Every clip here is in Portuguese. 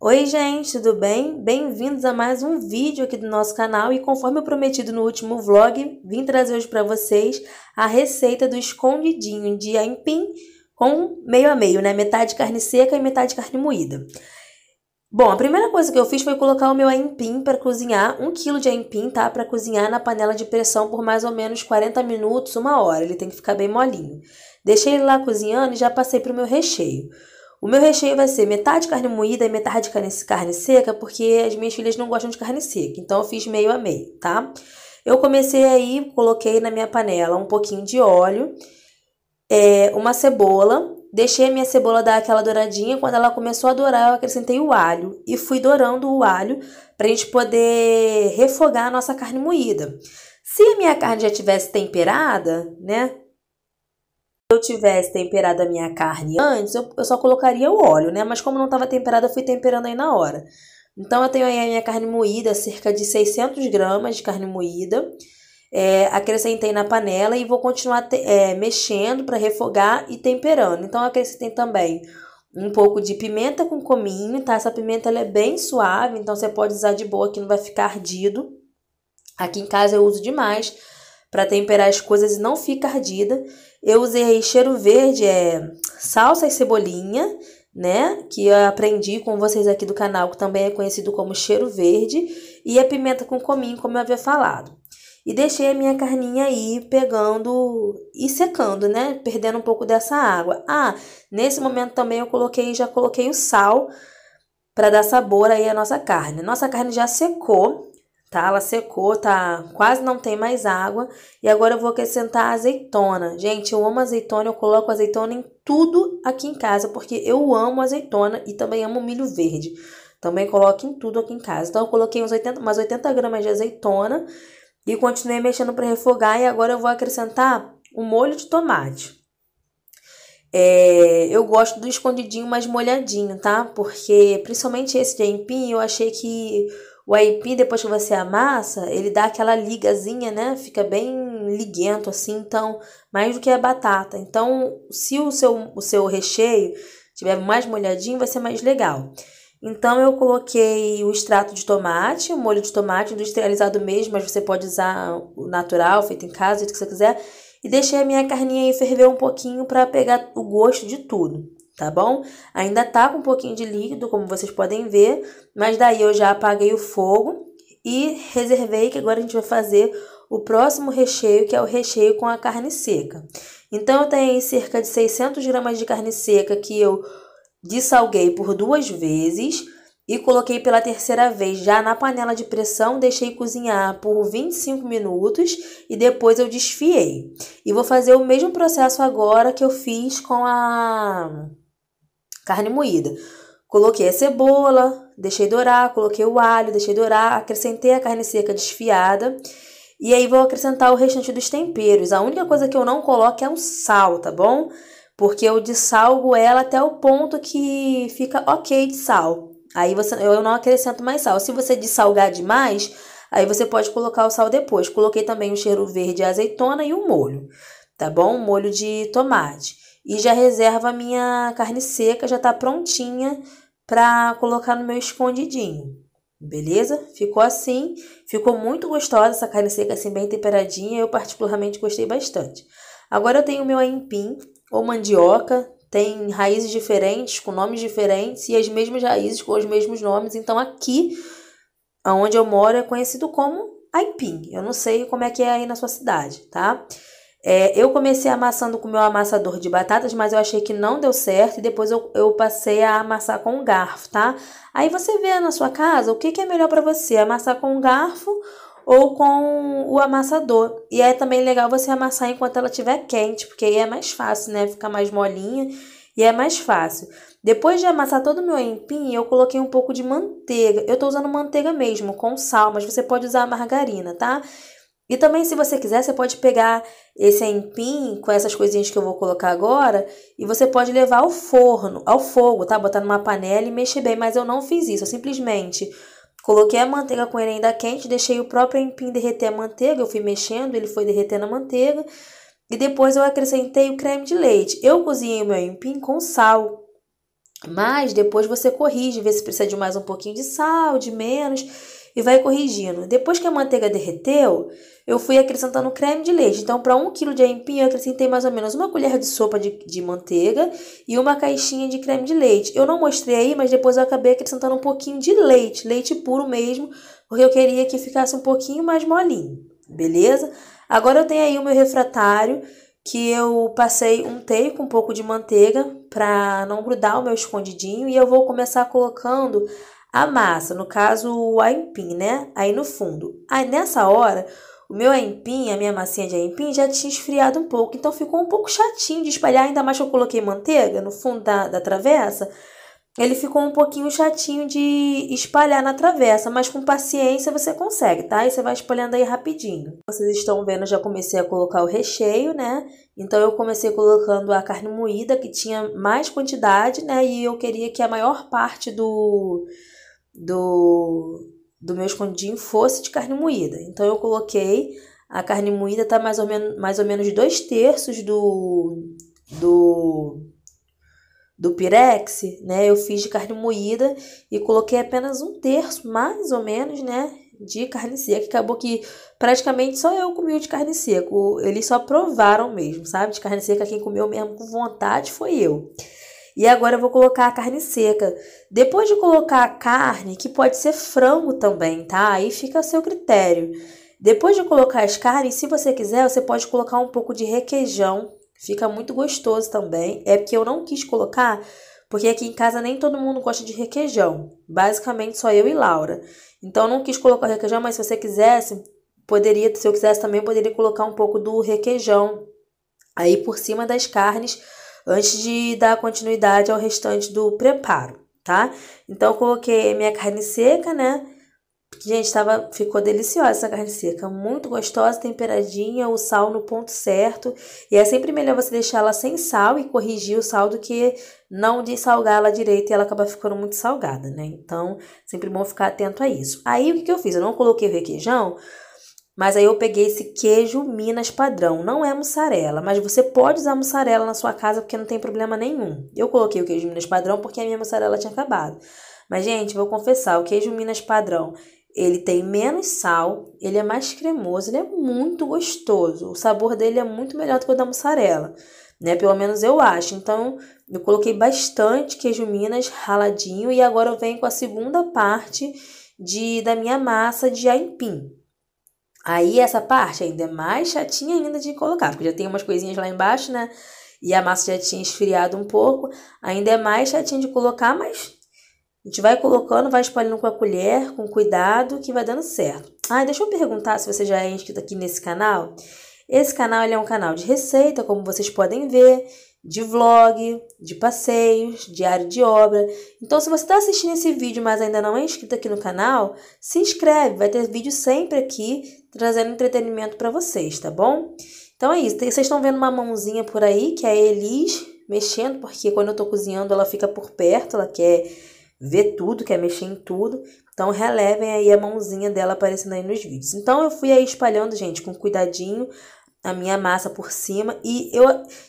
Oi gente, tudo bem? Bem-vindos a mais um vídeo aqui do nosso canal e conforme prometido no último vlog, vim trazer hoje para vocês a receita do escondidinho de aipim com meio a meio, né? Metade carne seca e metade carne moída. Bom, a primeira coisa que eu fiz foi colocar o meu aipim para cozinhar, um quilo de aipim, tá? Para cozinhar na panela de pressão por mais ou menos 40 minutos, uma hora, ele tem que ficar bem molinho. Deixei ele lá cozinhando e já passei para o meu recheio. O meu recheio vai ser metade carne moída e metade carne, carne seca, porque as minhas filhas não gostam de carne seca, então eu fiz meio a meio, tá? Eu comecei aí, coloquei na minha panela um pouquinho de óleo, é, uma cebola, deixei a minha cebola dar aquela douradinha. Quando ela começou a dourar, eu acrescentei o alho e fui dourando o alho para a gente poder refogar a nossa carne moída. Se a minha carne já tivesse temperada, né? eu tivesse temperado a minha carne antes, eu, eu só colocaria o óleo, né? Mas como não estava temperada, eu fui temperando aí na hora. Então, eu tenho aí a minha carne moída, cerca de 600 gramas de carne moída. É, acrescentei na panela e vou continuar é, mexendo para refogar e temperando. Então, acrescentei também um pouco de pimenta com cominho, tá? Essa pimenta ela é bem suave, então você pode usar de boa, que não vai ficar ardido. Aqui em casa eu uso demais para temperar as coisas e não fica ardida. Eu usei cheiro verde, é salsa e cebolinha, né? Que eu aprendi com vocês aqui do canal, que também é conhecido como cheiro verde. E a pimenta com cominho, como eu havia falado. E deixei a minha carninha aí pegando e secando, né? Perdendo um pouco dessa água. Ah, nesse momento também eu coloquei, já coloquei o sal para dar sabor aí à nossa carne. Nossa carne já secou, tá? Ela secou, tá? Quase não tem mais água. E agora eu vou acrescentar azeitona. Gente, eu amo azeitona, eu coloco azeitona em tudo aqui em casa, porque eu amo azeitona e também amo milho verde. Também coloco em tudo aqui em casa. Então eu coloquei uns 80, umas 80 gramas de azeitona e continuei mexendo para refogar. E agora eu vou acrescentar o um molho de tomate. É, eu gosto do escondidinho mais molhadinho, tá? Porque principalmente esse de empim, eu achei que o aipim, depois que você amassa, ele dá aquela ligazinha, né? Fica bem liguento assim, então, mais do que a batata. Então, se o seu, o seu recheio tiver mais molhadinho, vai ser mais legal. Então, eu coloquei o extrato de tomate, o molho de tomate industrializado mesmo, mas você pode usar o natural, feito em casa, o que você quiser. E deixei a minha carninha aí ferver um pouquinho para pegar o gosto de tudo tá bom? Ainda tá com um pouquinho de líquido, como vocês podem ver, mas daí eu já apaguei o fogo e reservei que agora a gente vai fazer o próximo recheio, que é o recheio com a carne seca. Então, eu tenho aí cerca de 600 gramas de carne seca que eu dessalguei por duas vezes e coloquei pela terceira vez já na panela de pressão, deixei cozinhar por 25 minutos e depois eu desfiei. E vou fazer o mesmo processo agora que eu fiz com a carne moída. Coloquei a cebola, deixei dourar, coloquei o alho, deixei dourar, acrescentei a carne seca desfiada. E aí vou acrescentar o restante dos temperos. A única coisa que eu não coloco é o sal, tá bom? Porque eu dessalgo ela até o ponto que fica ok de sal. Aí você, eu não acrescento mais sal. Se você dessalgar demais, aí você pode colocar o sal depois. Coloquei também o cheiro verde, a azeitona e o molho, tá bom? O molho de tomate. E já reserva a minha carne seca, já tá prontinha para colocar no meu escondidinho. Beleza? Ficou assim, ficou muito gostosa essa carne seca assim bem temperadinha, eu particularmente gostei bastante. Agora eu tenho o meu aipim ou mandioca, tem raízes diferentes, com nomes diferentes e as mesmas raízes com os mesmos nomes. Então aqui, aonde eu moro, é conhecido como aipim. Eu não sei como é que é aí na sua cidade, tá? É, eu comecei amassando com o meu amassador de batatas, mas eu achei que não deu certo e depois eu, eu passei a amassar com um garfo, tá? Aí você vê na sua casa o que, que é melhor para você, amassar com um garfo ou com o amassador. E é também legal você amassar enquanto ela estiver quente, porque aí é mais fácil, né? Fica mais molinha e é mais fácil. Depois de amassar todo o meu empim, eu coloquei um pouco de manteiga. Eu tô usando manteiga mesmo, com sal, mas você pode usar a margarina, tá? E também, se você quiser, você pode pegar esse empim com essas coisinhas que eu vou colocar agora e você pode levar ao forno, ao fogo, tá? Botar numa panela e mexer bem, mas eu não fiz isso, eu simplesmente coloquei a manteiga com ele ainda quente, deixei o próprio empim derreter a manteiga, eu fui mexendo, ele foi derretendo a manteiga e depois eu acrescentei o creme de leite. Eu cozinhei meu empim com sal, mas depois você corrige, vê se precisa de mais um pouquinho de sal, de menos e vai corrigindo. Depois que a manteiga derreteu, eu fui acrescentando creme de leite. Então, para 1 kg de aipim, eu acrescentei mais ou menos uma colher de sopa de, de manteiga e uma caixinha de creme de leite. Eu não mostrei aí, mas depois eu acabei acrescentando um pouquinho de leite, leite puro mesmo, porque eu queria que ficasse um pouquinho mais molinho, beleza? Agora eu tenho aí o meu refratário, que eu passei um teio com um pouco de manteiga para não grudar o meu escondidinho e eu vou começar colocando a massa, no caso o aipim, né? Aí no fundo. Aí nessa hora, o meu aipim, a minha massinha de aipim já tinha esfriado um pouco, então ficou um pouco chatinho de espalhar, ainda mais que eu coloquei manteiga no fundo da, da travessa. Ele ficou um pouquinho chatinho de espalhar na travessa, mas com paciência você consegue, tá? E você vai espalhando aí rapidinho. Vocês estão vendo, já comecei a colocar o recheio, né? Então eu comecei colocando a carne moída, que tinha mais quantidade, né? E eu queria que a maior parte do do, do meu escondidinho fosse de carne moída. Então eu coloquei a carne moída tá mais ou menos mais ou menos dois terços do do do pirex, né? Eu fiz de carne moída e coloquei apenas um terço, mais ou menos, né? De carne seca. Acabou que praticamente só eu comi o de carne seca. Eles só provaram mesmo, sabe? De carne seca, quem comeu mesmo com vontade foi eu. E agora eu vou colocar a carne seca. Depois de colocar a carne, que pode ser frango também, tá? Aí fica a seu critério. Depois de colocar as carnes, se você quiser, você pode colocar um pouco de requeijão. Fica muito gostoso também. É porque eu não quis colocar, porque aqui em casa nem todo mundo gosta de requeijão. Basicamente só eu e Laura. Então eu não quis colocar requeijão, mas se você quisesse, poderia, se eu quisesse também, eu poderia colocar um pouco do requeijão aí por cima das carnes antes de dar continuidade ao restante do preparo, tá? Então, coloquei minha carne seca, né? Gente, tava, ficou deliciosa essa carne seca, muito gostosa, temperadinha, o sal no ponto certo. E é sempre melhor você deixar ela sem sal e corrigir o sal do que não dessalgar ela direito e ela acaba ficando muito salgada, né? Então, sempre bom ficar atento a isso. Aí, o que, que eu fiz? Eu não coloquei o requeijão, mas aí eu peguei esse queijo Minas padrão. Não é mussarela, mas você pode usar mussarela na sua casa porque não tem problema nenhum. Eu coloquei o queijo Minas padrão porque a minha mussarela tinha acabado. Mas, gente, vou confessar, o queijo Minas padrão, ele tem menos sal, ele é mais cremoso, ele é muito gostoso. O sabor dele é muito melhor do que o da mussarela, né? Pelo menos eu acho. Então, eu coloquei bastante queijo Minas raladinho e agora eu venho com a segunda parte de da minha massa de aipim. Aí essa parte ainda é mais chatinha ainda de colocar, porque já tem umas coisinhas lá embaixo, né? E a massa já tinha esfriado um pouco, ainda é mais chatinha de colocar, mas a gente vai colocando, vai espalhando com a colher, com cuidado, que vai dando certo. Ah, deixa eu perguntar se você já é inscrito aqui nesse canal. Esse canal ele é um canal de receita, como vocês podem ver de vlog, de passeios, diário de obra. Então, se você está assistindo esse vídeo, mas ainda não é inscrito aqui no canal, se inscreve, vai ter vídeo sempre aqui trazendo entretenimento para vocês, tá bom? Então é isso, vocês estão vendo uma mãozinha por aí, que é a Elis mexendo, porque quando eu estou cozinhando ela fica por perto, ela quer ver tudo, quer mexer em tudo. Então relevem aí a mãozinha dela aparecendo aí nos vídeos. Então eu fui aí espalhando, gente, com cuidadinho, a minha massa por cima. E eu.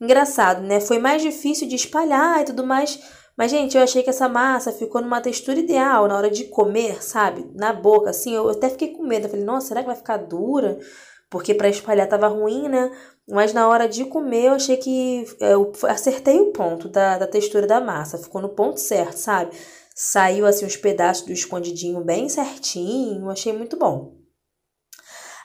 Engraçado, né? Foi mais difícil de espalhar e tudo mais. Mas, gente, eu achei que essa massa ficou numa textura ideal na hora de comer, sabe? Na boca, assim. Eu até fiquei com medo. Eu falei, nossa, será que vai ficar dura? Porque para espalhar tava ruim, né? Mas na hora de comer, eu achei que. É, eu acertei o ponto da, da textura da massa. Ficou no ponto certo, sabe? Saiu assim os pedaços do escondidinho bem certinho. Achei muito bom.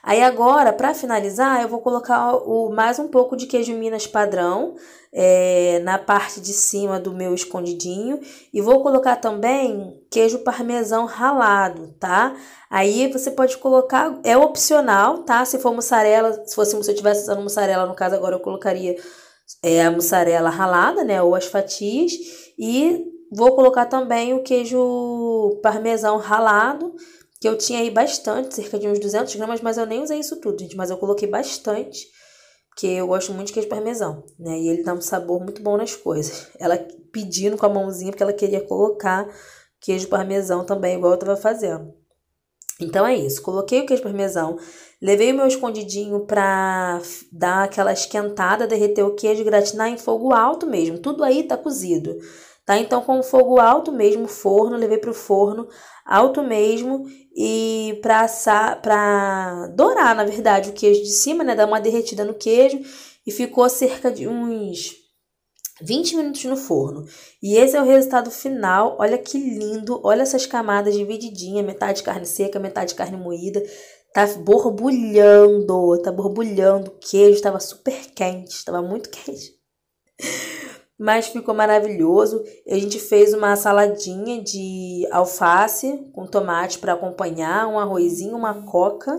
Aí agora, para finalizar, eu vou colocar o, mais um pouco de queijo Minas padrão é, na parte de cima do meu escondidinho. E vou colocar também queijo parmesão ralado, tá? Aí você pode colocar, é opcional, tá? Se for mussarela, se, fosse, se eu tivesse usando mussarela, no caso agora eu colocaria é, a mussarela ralada, né? Ou as fatias. E vou colocar também o queijo parmesão ralado que eu tinha aí bastante, cerca de uns 200 gramas, mas eu nem usei isso tudo, gente, mas eu coloquei bastante, porque eu gosto muito de queijo parmesão, né? E ele dá um sabor muito bom nas coisas. Ela pedindo com a mãozinha, porque ela queria colocar queijo parmesão também, igual eu tava fazendo. Então é isso, coloquei o queijo parmesão, levei o meu escondidinho pra dar aquela esquentada, derreter o queijo, gratinar em fogo alto mesmo, tudo aí tá cozido tá? Então, com o fogo alto mesmo, forno, levei pro forno alto mesmo e pra assar, pra dourar, na verdade, o queijo de cima, né? Dar uma derretida no queijo e ficou cerca de uns 20 minutos no forno. E esse é o resultado final. Olha que lindo. Olha essas camadas divididinha, metade carne seca, metade carne moída. Tá borbulhando, tá borbulhando. O queijo estava super quente, estava muito quente mas ficou maravilhoso. A gente fez uma saladinha de alface com tomate para acompanhar, um arrozinho, uma coca,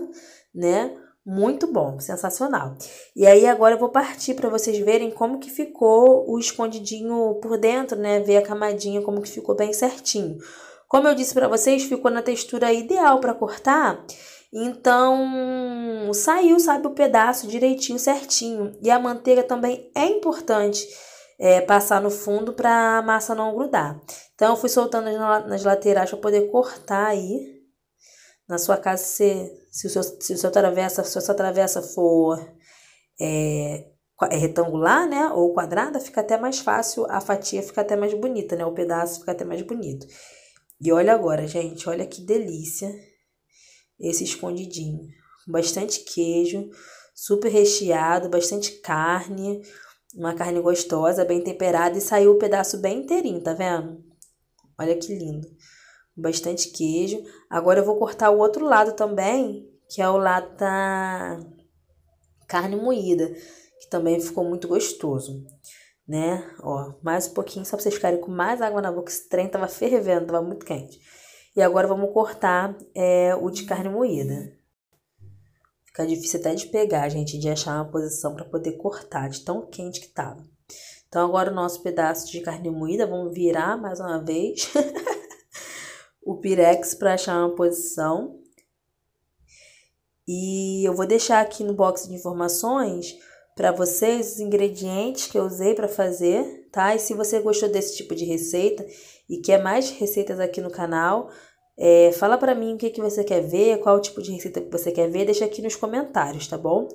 né? Muito bom, sensacional. E aí agora eu vou partir para vocês verem como que ficou o escondidinho por dentro, né? Ver a camadinha como que ficou bem certinho. Como eu disse para vocês, ficou na textura ideal para cortar. Então, saiu, sabe, o pedaço direitinho, certinho. E a manteiga também é importante é, passar no fundo para a massa não grudar. Então, eu fui soltando nas laterais para poder cortar aí. Na sua casa, se, se, o, seu, se o seu travessa, se a sua travessa for é, é, retangular, né, ou quadrada, fica até mais fácil, a fatia fica até mais bonita, né, o pedaço fica até mais bonito. E olha agora, gente, olha que delícia esse escondidinho. Bastante queijo, super recheado, bastante carne. Uma carne gostosa, bem temperada e saiu o um pedaço bem inteirinho, tá vendo? Olha que lindo. Bastante queijo. Agora eu vou cortar o outro lado também, que é o lado da carne moída, que também ficou muito gostoso, né? Ó, mais um pouquinho só pra vocês ficarem com mais água na boca, esse trem tava fervendo, tava muito quente. E agora vamos cortar é, o de carne moída. Fica difícil até de pegar, gente, de achar uma posição para poder cortar, de tão quente que tava. Então, agora o nosso pedaço de carne moída, vamos virar mais uma vez o pirex para achar uma posição. E eu vou deixar aqui no box de informações para vocês os ingredientes que eu usei para fazer, tá? E se você gostou desse tipo de receita e quer mais receitas aqui no canal, é, fala para mim o que, que você quer ver, qual tipo de receita que você quer ver, deixa aqui nos comentários, tá bom?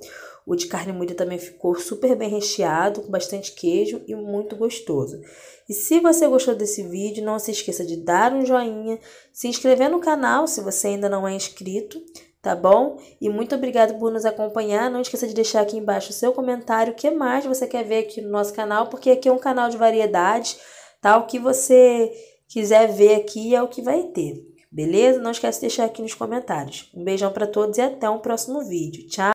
O de carne moída também ficou super bem recheado, com bastante queijo e muito gostoso. E se você gostou desse vídeo, não se esqueça de dar um joinha, se inscrever no canal se você ainda não é inscrito, tá bom? E muito obrigado por nos acompanhar. Não esqueça de deixar aqui embaixo o seu comentário, o que mais você quer ver aqui no nosso canal, porque aqui é um canal de variedade tá? O que você quiser ver aqui é o que vai ter. Beleza? Não esquece de deixar aqui nos comentários. Um beijão para todos e até o um próximo vídeo. Tchau!